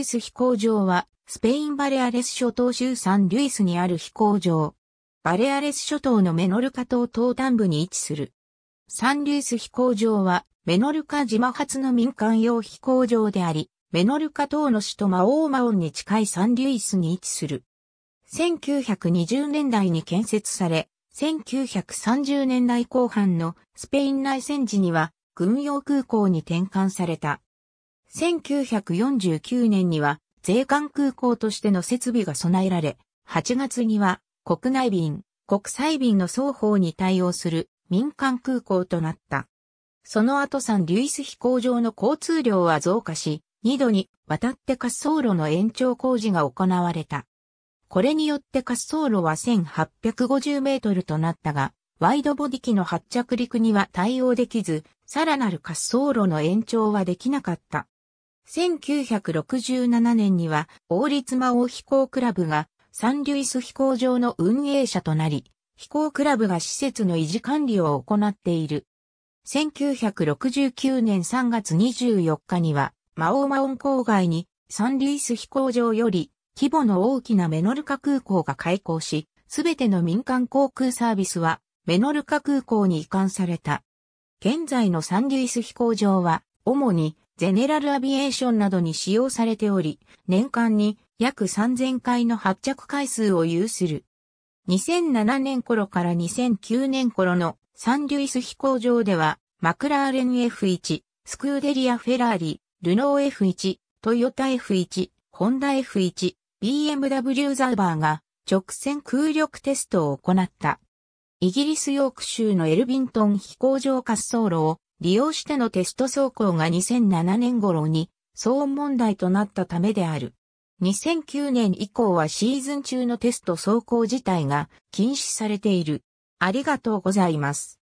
イス飛行場は、スペインバレアレス諸島州サン・ルイスにある飛行場。バレアレス諸島のメノルカ島東端部に位置する。サン・ルイス飛行場は、メノルカ島発の民間用飛行場であり、メノルカ島の首都マオーマオンに近いサン・ルイスに位置する。1920年代に建設され、1930年代後半のスペイン内戦時には軍用空港に転換された。1949年には税関空港としての設備が備えられ、8月には国内便、国際便の双方に対応する民間空港となった。その後サンリュイス飛行場の交通量は増加し、2度に渡って滑走路の延長工事が行われた。これによって滑走路は1850メートルとなったが、ワイドボディ機の発着陸には対応できず、さらなる滑走路の延長はできなかった。1967年には、王立魔王飛行クラブが、サンリュイス飛行場の運営者となり、飛行クラブが施設の維持管理を行っている。1969年3月24日には、マオマオン郊外に、サンリュイス飛行場より、規模の大きなメノルカ空港が開港し、すべての民間航空サービスは、メノルカ空港に移管された。現在のサンリュイス飛行場は、主にゼネラルアビエーションなどに使用されており、年間に約3000回の発着回数を有する。2007年頃から2009年頃のサンリュイス飛行場では、マクラーレン F1、スクーデリア・フェラーリ、ルノー F1、トヨタ F1、ホンダ F1、BMW ザーバーが直線空力テストを行った。イギリスヨーク州のエルビントン飛行場滑走路を利用してのテスト走行が2007年頃に騒音問題となったためである。2009年以降はシーズン中のテスト走行自体が禁止されている。ありがとうございます。